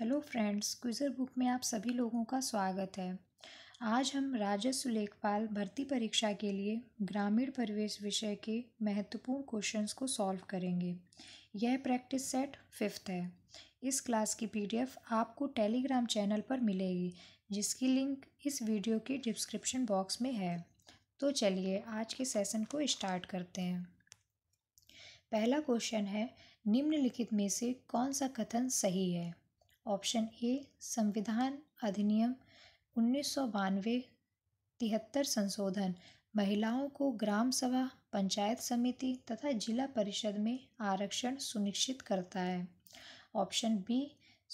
hello friends quizzer book में आप सभी लोगों का स्वागत है आज हम राजस्व लेखपाल भर्ती परीक्षा के लिए ग्रामीण परिवेश विषय के महत्वपूर्ण क्वेश्चंस को सॉल्व करेंगे यह प्रैक्टिस सेट फिफ्थ है इस क्लास की पीडीएफ आपको टेलीग्राम चैनल पर मिलेगी जिसकी लिंक इस वीडियो के डिस्क्रिप्शन बॉक्स में है तो चलिए आज के सेसन को स्टार्ट करते हैं पहला क्वेश्चन है निम्नलिखित में से कौन सा कथन सही है ऑप्शन ए संविधान अधिनियम उन्नीस सौ बानवे तिहत्तर संशोधन महिलाओं को ग्राम सभा पंचायत समिति तथा जिला परिषद में आरक्षण सुनिश्चित करता है ऑप्शन बी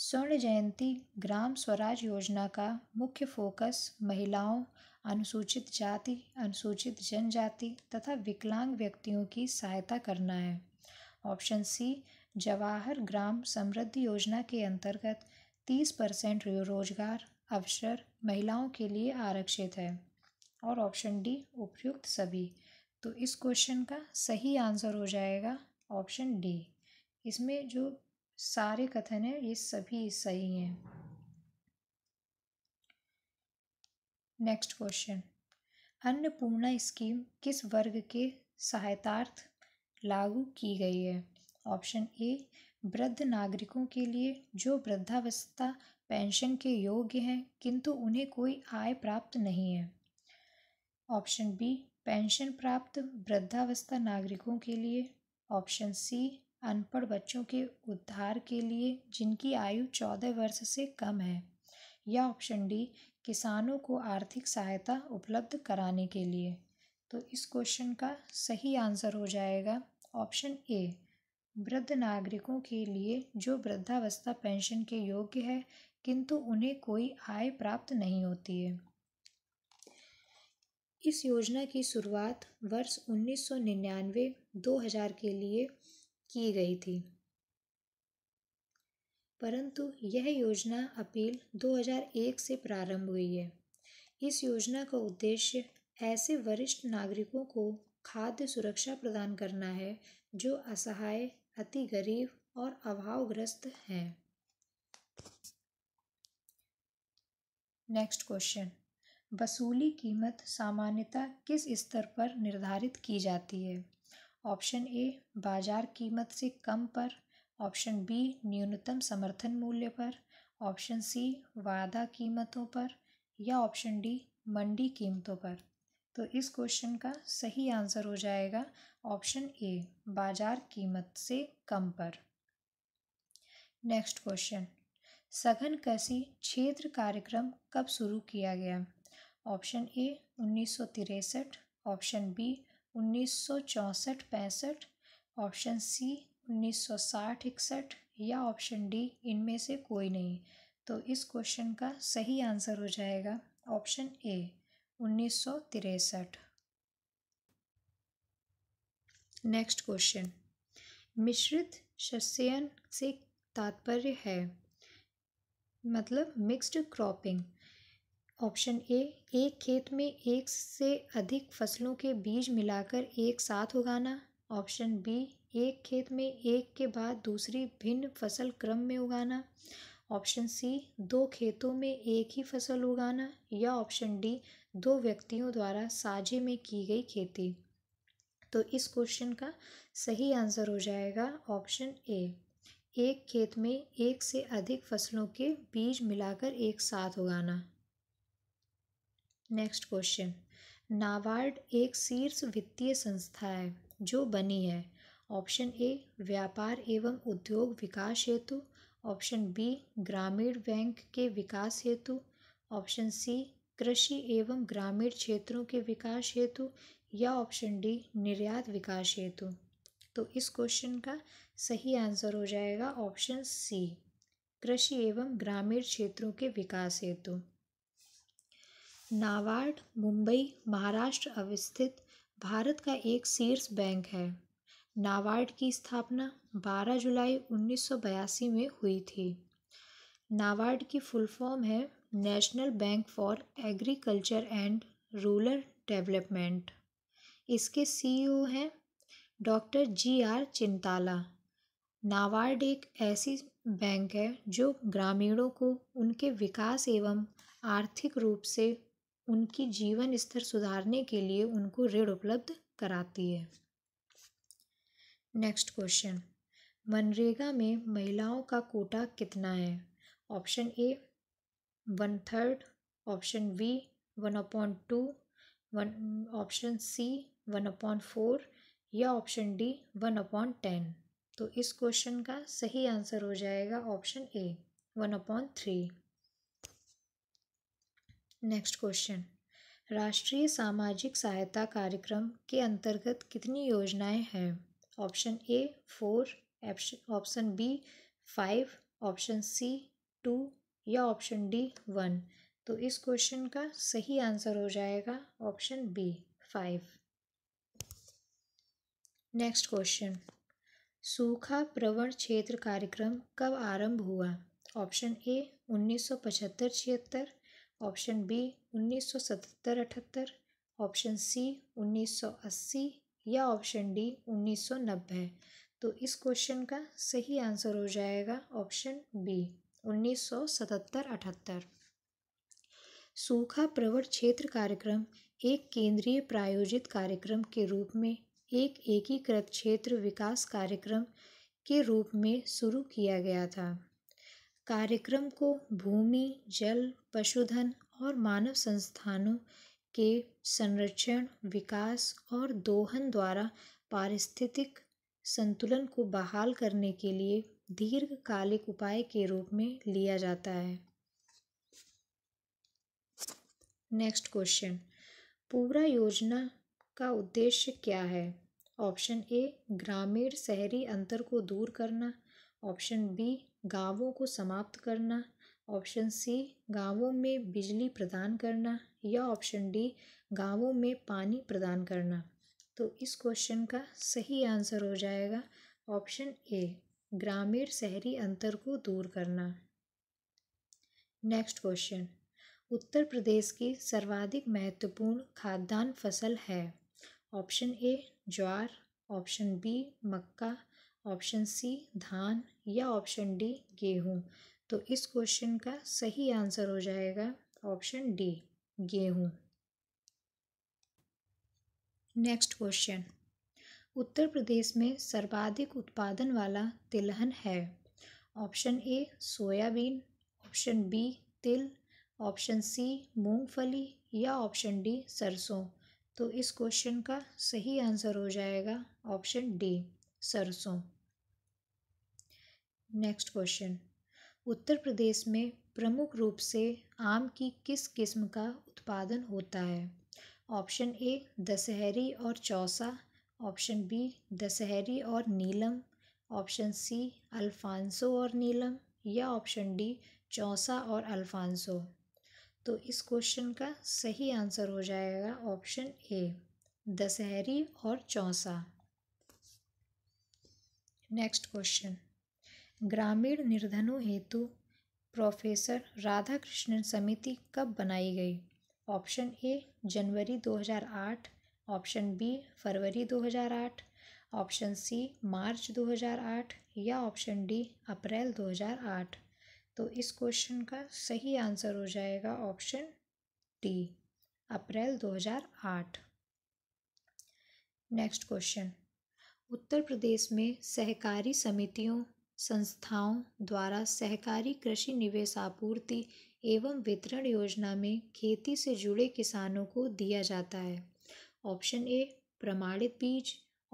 स्वर्ण जयंती ग्राम स्वराज योजना का मुख्य फोकस महिलाओं अनुसूचित जाति अनुसूचित जनजाति तथा विकलांग व्यक्तियों की सहायता करना है ऑप्शन सी जवाहर ग्राम समृद्धि योजना के अंतर्गत 30 परसेंट रोजगार अवसर महिलाओं के लिए आरक्षित है और ऑप्शन डी उपयुक्त सभी तो इस क्वेश्चन का सही आंसर हो जाएगा ऑप्शन डी इसमें जो सारे कथन हैं ये सभी सही हैं नेक्स्ट क्वेश्चन अन्नपूर्णा स्कीम किस वर्ग के सहायतार्थ लागू की गई है ऑप्शन ए वृद्ध नागरिकों के लिए जो वृद्धावस्था पेंशन के योग्य हैं किंतु उन्हें कोई आय प्राप्त नहीं है ऑप्शन बी पेंशन प्राप्त वृद्धावस्था नागरिकों के लिए ऑप्शन सी अनपढ़ बच्चों के उद्धार के लिए जिनकी आयु चौदह वर्ष से कम है या ऑप्शन डी किसानों को आर्थिक सहायता उपलब्ध कराने के लिए तो इस क्वेश्चन का सही आंसर हो जाएगा ऑप्शन ए वृद्ध नागरिकों के लिए जो वृद्धावस्था पेंशन के योग्य है किंतु उन्हें कोई आय प्राप्त नहीं होती है इस योजना की शुरुआत वर्ष 1999-2000 के लिए की गई थी परंतु यह योजना अपील 2001 से प्रारंभ हुई है इस योजना का उद्देश्य ऐसे वरिष्ठ नागरिकों को खाद्य सुरक्षा प्रदान करना है जो असहाय अति गरीब और अभावग्रस्त है नेक्स्ट क्वेश्चन वसूली कीमत सामान्यतः किस स्तर पर निर्धारित की जाती है ऑप्शन ए बाजार कीमत से कम पर ऑप्शन बी न्यूनतम समर्थन मूल्य पर ऑप्शन सी वादा कीमतों पर या ऑप्शन डी मंडी कीमतों पर तो इस क्वेश्चन का सही आंसर हो जाएगा ऑप्शन ए बाजार कीमत से कम पर नेक्स्ट क्वेश्चन सघन कृषि क्षेत्र कार्यक्रम कब शुरू किया गया ऑप्शन ए उन्नीस ऑप्शन बी उन्नीस सौ पैंसठ ऑप्शन सी उन्नीस सौ साठ इकसठ या ऑप्शन डी इनमें से कोई नहीं तो इस क्वेश्चन का सही आंसर हो जाएगा ऑप्शन ए उन्नीस सौ तिरसठ नेक्स्ट क्वेश्चन मिश्रित शस्यन से तात्पर्य है मतलब मिक्स्ड क्रॉपिंग ऑप्शन ए एक खेत में एक से अधिक फसलों के बीज मिलाकर एक साथ उगाना ऑप्शन बी एक खेत में एक के बाद दूसरी भिन्न फसल क्रम में उगाना ऑप्शन सी दो खेतों में एक ही फसल उगाना या ऑप्शन डी दो व्यक्तियों द्वारा साझे में की गई खेती तो इस क्वेश्चन का सही आंसर हो जाएगा ऑप्शन ए एक खेत में एक से अधिक फसलों के बीज मिलाकर एक साथ उगाना नेक्स्ट क्वेश्चन नाबार्ड एक शीर्ष वित्तीय संस्था है जो बनी है ऑप्शन ए व्यापार एवं उद्योग विकास हेतु ऑप्शन बी ग्रामीण बैंक के विकास हेतु ऑप्शन सी कृषि एवं ग्रामीण क्षेत्रों के विकास हेतु या ऑप्शन डी निर्यात विकास हेतु तो इस क्वेश्चन का सही आंसर हो जाएगा ऑप्शन सी कृषि एवं ग्रामीण क्षेत्रों के विकास हेतु नाबार्ड मुंबई महाराष्ट्र अवस्थित भारत का एक शीर्ष बैंक है नाबार्ड की स्थापना 12 जुलाई 1982 में हुई थी नाबार्ड की फुल फॉर्म है national bank for agriculture and rural development इसके सीईओ e हैं doctor G R Chintala NABARD एक ऐसी बैंक है जो ग्रामीणों को उनके विकास एवं आर्थिक रूप से उनकी जीवन स्तर सुधारने के लिए उनको ऋण उपलब्ध कराती है नेक्स्ट क्वेश्चन मनरेगा में महिलाओं का कोटा कितना है option A one third option B one upon two one option C one upon four या option D one upon ten तो इस क्वेश्चन का सही आंसर हो जाएगा option A one upon three next question राष्ट्रीय सामाजिक सहायता कार्यक्रम के अंतर्गत कितनी योजनाएं हैं option A four option B five option C two या ऑप्शन डी वन तो इस क्वेश्चन का सही आंसर हो जाएगा option B five next question सूखा प्रवण क्षेत्र कार्यक्रम कब आरंभ हुआ ऑप्शन ए उन्नीस सौ पचहत्तर छिहत्तर ऑप्शन बी उन्नीस सौ सतहत्तर अठहत्तर ऑप्शन सी उन्नीस सौ अस्सी या ऑप्शन डी उन्नीस सौ नब्बे तो इस क्वेश्चन का सही आंसर हो जाएगा ऑप्शन बी 1977-78 सूखा प्रवर क्षेत्र कार्यक्रम एक केंद्रीय प्रायोजित कार्यक्रम के रूप में एक एकीकृत क्षेत्र विकास कार्यक्रम के रूप में शुरू किया गया था कार्यक्रम को भूमि जल पशुधन और मानव संस्थानों के संरक्षण विकास और दोहन द्वारा पारिस्थितिक संतुलन को बहाल करने के लिए दीर्घकालिक उपाय के रूप में लिया जाता है नेक्स्ट क्वेश्चन पूरा योजना का उद्देश्य क्या है ऑप्शन ए ग्रामीण शहरी अंतर को दूर करना ऑप्शन बी गांवों को समाप्त करना ऑप्शन सी गांवों में बिजली प्रदान करना या ऑप्शन डी गांवों में पानी प्रदान करना तो इस क्वेश्चन का सही आंसर हो जाएगा ऑप्शन ए ग्रामीण शहरी अंतर को दूर करना नेक्स्ट क्वेश्चन उत्तर प्रदेश की सर्वाधिक महत्वपूर्ण खाद्यान्न फसल है ऑप्शन ए ज्वार ऑप्शन बी मक्का ऑप्शन सी धान या ऑप्शन डी गेहूँ तो इस क्वेश्चन का सही आंसर हो जाएगा ऑप्शन डी गेहूँ नेक्स्ट क्वेश्चन उत्तर प्रदेश में सर्वाधिक उत्पादन वाला तिलहन है option A soybean option B तिल ऑप्शन सी मूंगफली या ऑप्शन डी सरसों तो इस क्वेश्चन का सही आंसर हो जाएगा ऑप्शन डी सरसों नेक्स्ट क्वेश्चन उत्तर प्रदेश में प्रमुख रूप से आम की किस किस्म का उत्पादन होता है ऑप्शन ए दशहरी और चौसा ऑप्शन बी दशहरी और नीलम ऑप्शन सी अल्फांसो और नीलम या ऑप्शन डी चौसा और अल्फांसो तो इस क्वेश्चन का सही आंसर हो जाएगा ऑप्शन ए दशहरी और चौसा नेक्स्ट क्वेश्चन ग्रामीण निर्धनों हेतु प्रोफेसर राधाकृष्णन समिति कब बनाई गई ऑप्शन ए जनवरी आठ ऑप्शन बी फरवरी 2008 ऑप्शन सी मार्च 2008 या ऑप्शन डी अप्रैल 2008 तो इस क्वेश्चन का सही आंसर हो जाएगा ऑप्शन डी अप्रैल 2008 नेक्स्ट क्वेश्चन उत्तर प्रदेश में सहकारी समितियों संस्थाओं द्वारा सहकारी कृषि निवेश आपूर्ति एवं वितरण योजना में खेती से जुड़े किसानों को दिया जाता है ऑप्शन ए प्रमाणित बीज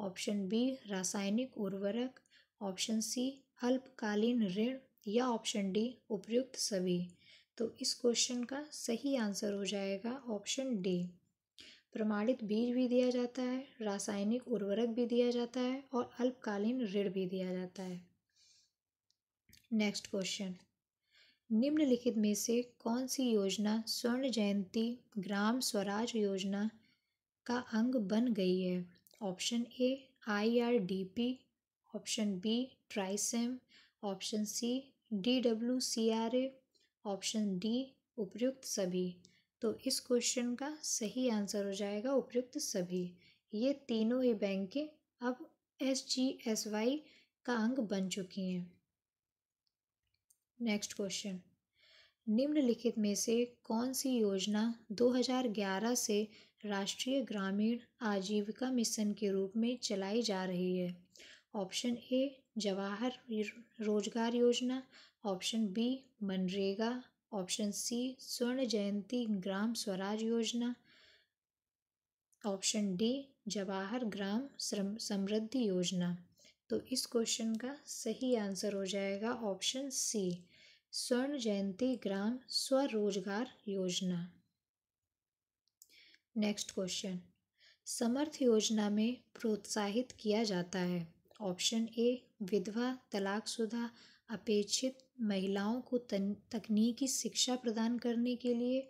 ऑप्शन बी रासायनिक उर्वरक ऑप्शन सी अल्पकालीन ऋण या ऑप्शन डी उपयुक्त सभी तो इस क्वेश्चन का सही आंसर हो जाएगा ऑप्शन डी प्रमाणित बीज भी दिया जाता है रासायनिक उर्वरक भी दिया जाता है और अल्पकालीन ऋण भी दिया जाता है नेक्स्ट क्वेश्चन निम्नलिखित में से कौन सी योजना स्वर्ण जयंती ग्राम स्वराज योजना का अंग बन गई है option A IRDP option B TRYSEM option C D W C R A option D उपयुक्त सभी तो इस क्वेश्चन का सही आंसर हो जाएगा उपयुक्त सभी ये तीनों ही बैंकें अब एस जी एस वाई का अंग बन चुकी हैं नेक्स्ट क्वेश्चन निम्नलिखित में से कौन सी योजना 2011 से राष्ट्रीय ग्रामीण आजीविका मिशन के रूप में चलाई जा रही है ऑप्शन ए जवाहर रोजगार योजना option B MNREGA option C स्वर्ण जयंती ग्राम स्वराज योजना ऑप्शन डी जवाहर ग्राम समृद्धि योजना तो इस क्वेश्चन का सही आंसर हो जाएगा ऑप्शन सी स्वर्ण जयंती ग्राम स्वरोजगार योजना नेक्स्ट क्वेश्चन समर्थ योजना में प्रोत्साहित किया जाता है ऑप्शन ए विधवा तलाकशुदा अपेक्षित महिलाओं को तकनीकी शिक्षा प्रदान करने के लिए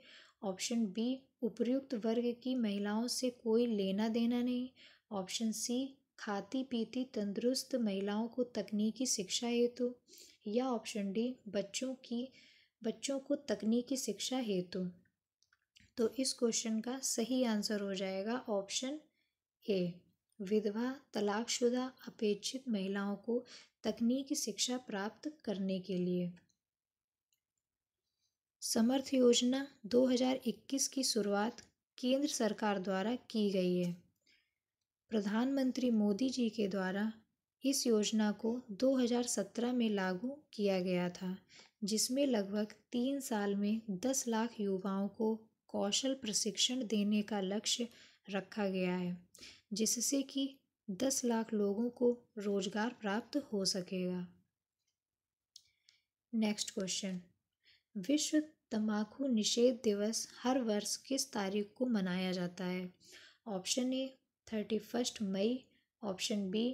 ऑप्शन बी उपयुक्त वर्ग की महिलाओं से कोई लेना देना नहीं ऑप्शन सी खाती पीती तंदुरुस्त महिलाओं को तकनीकी शिक्षा हेतु या ऑप्शन डी बच्चों की बच्चों को तकनीकी शिक्षा हेतु तो इस क्वेश्चन का सही आंसर हो जाएगा ऑप्शन ए विधवा तलाकशुदा अपेक्षित महिलाओं को तकनीकी शिक्षा प्राप्त करने के लिए समर्थ योजना 2021 की शुरुआत केंद्र सरकार द्वारा की गई है प्रधानमंत्री मोदी जी के द्वारा इस योजना को 2017 में लागू किया गया था जिसमें लगभग तीन साल में 10 लाख युवाओं को कौशल प्रशिक्षण देने का लक्ष्य रखा गया है जिससे कि दस लाख लोगों को रोजगार प्राप्त हो सकेगा नेक्स्ट क्वेश्चन विश्व तंबाकू निषेध दिवस हर वर्ष किस तारीख को मनाया जाता है ऑप्शन ए थर्टी फर्स्ट मई ऑप्शन बी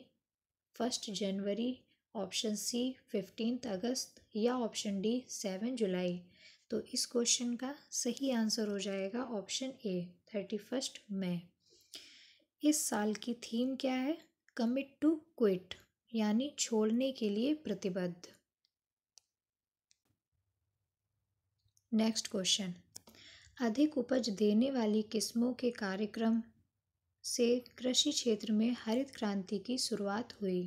फर्स्ट जनवरी ऑप्शन सी फिफ्टीन अगस्त या ऑप्शन डी सेवन जुलाई तो इस क्वेश्चन का सही आंसर हो जाएगा ऑप्शन ए थर्टी फर्स्ट मई इस साल की थीम क्या है कमिट टू क्विट यानी छोड़ने के लिए प्रतिबद्ध नेक्स्ट क्वेश्चन अधिक उपज देने वाली किस्मों के कार्यक्रम से कृषि क्षेत्र में हरित क्रांति की शुरुआत हुई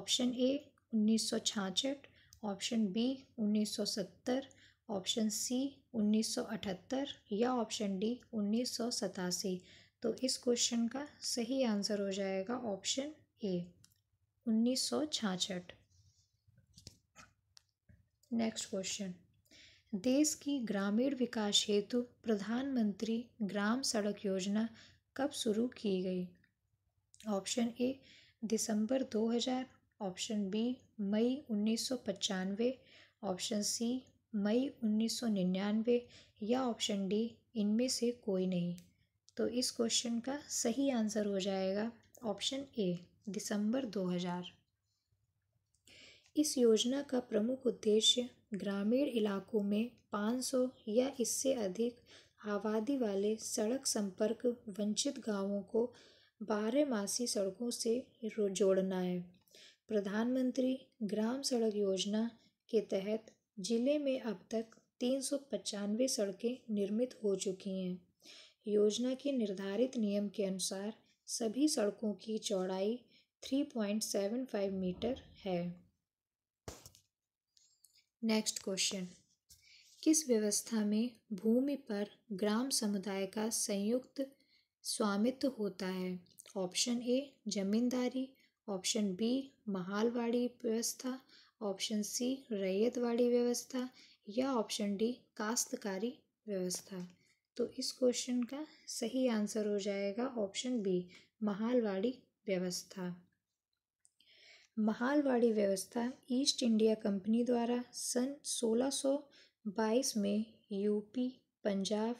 ऑप्शन ए उन्नीस सौ छाछठ ऑप्शन बी उन्नीस सौ सत्तर ऑप्शन सी 1978 या ऑप्शन डी उन्नीस तो इस क्वेश्चन का सही आंसर हो जाएगा ऑप्शन ए उन्नीस नेक्स्ट क्वेश्चन देश की ग्रामीण विकास हेतु प्रधानमंत्री ग्राम सड़क योजना कब शुरू की गई ऑप्शन ए दिसंबर 2000 ऑप्शन बी मई उन्नीस ऑप्शन सी मई उन्नीस सौ निन्यानवे या ऑप्शन डी इनमें से कोई नहीं तो इस क्वेश्चन का सही आंसर हो जाएगा ऑप्शन ए दिसंबर 2000 इस योजना का प्रमुख उद्देश्य ग्रामीण इलाकों में 500 या इससे अधिक आबादी वाले सड़क संपर्क वंचित गांवों को बारह मासी सड़कों से जोड़ना है प्रधानमंत्री ग्राम सड़क योजना के तहत जिले में अब तक तीन सौ पचानवे सड़कें निर्मित हो चुकी हैं योजना के निर्धारित नियम के अनुसार सभी सड़कों की चौड़ाई three point seven five metre है नेक्स्ट क्वेश्चन किस व्यवस्था में भूमि पर ग्राम समुदाय का संयुक्त स्वामित्व होता है ऑप्शन ए जमींदारी ऑप्शन बी महालवाड़ी व्यवस्था ऑप्शन सी रैयतवाड़ी व्यवस्था या ऑप्शन डी काश्तकारी व्यवस्था तो इस क्वेश्चन का सही आंसर हो जाएगा ऑप्शन बी महालवाड़ी व्यवस्था महालवाड़ी व्यवस्था ईस्ट इंडिया कंपनी द्वारा सन 1622 में यूपी पंजाब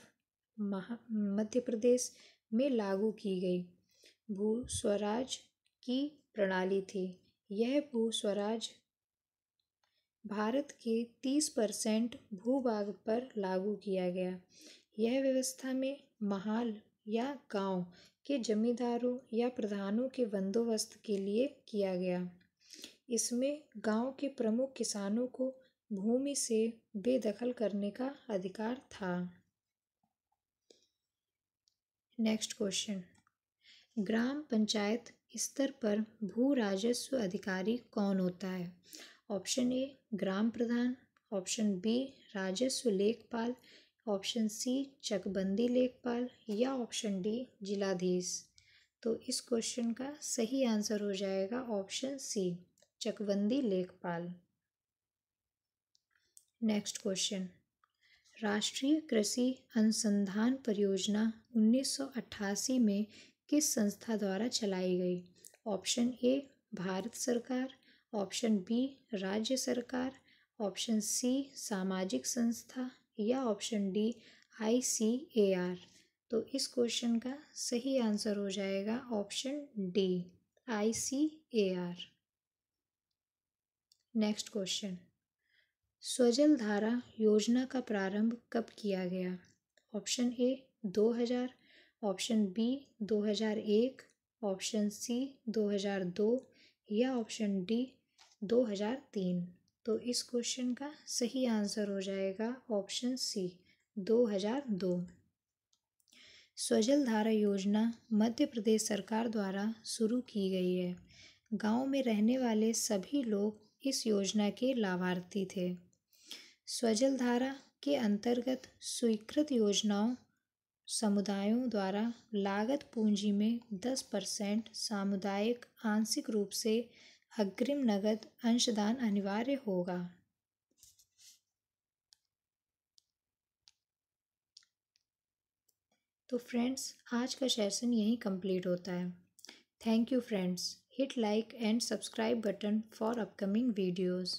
महा मध्य प्रदेश में लागू की गई भू स्वराज की प्रणाली थी यह भू स्वराज भारत के तीस परसेंट भूभाग पर लागू किया गया यह व्यवस्था में महाल या गांव के जमींदारों या प्रधानों के बंदोबस्त के लिए किया गया इसमें गांव के प्रमुख किसानों को भूमि से बेदखल करने का अधिकार था नेक्स्ट क्वेश्चन ग्राम पंचायत स्तर पर भू राजस्व अधिकारी कौन होता है ऑप्शन ए ग्राम प्रधान ऑप्शन बी राजस्व लेखपाल ऑप्शन सी चकबंदी लेखपाल या ऑप्शन डी जिलाधीश तो इस क्वेश्चन का सही आंसर हो जाएगा ऑप्शन सी चकबंदी लेखपाल नेक्स्ट क्वेश्चन राष्ट्रीय कृषि अनुसंधान परियोजना 1988 में किस संस्था द्वारा चलाई गई ऑप्शन ए भारत सरकार ऑप्शन बी राज्य सरकार ऑप्शन सी सामाजिक संस्था या option D I C A R तो इस क्वेश्चन का सही आंसर हो जाएगा option D I C A R next question स्वजल धारा योजना का प्रारंभ कब किया गया option A 2000 option B 2001 option C 2002 या ऑप्शन डी दो हज़ार तीन तो इस क्वेश्चन का सही आंसर हो जाएगा ऑप्शन सी दो हज़ार दो स्वजल धारा योजना मध्य प्रदेश सरकार द्वारा शुरू की गई है गांव में रहने वाले सभी लोग इस योजना के लाभार्थी थे स्वजल धारा के अंतर्गत स्वीकृत योजनाओं समुदायों द्वारा लागत पूंजी में दस परसेंट सामुदायिक आंशिक रूप से अग्रिम नगद अंशदान अनिवार्य होगा तो फ्रेंड्स आज का सेशन यहीं कंप्लीट होता है thank you friends hit like and subscribe button for upcoming videos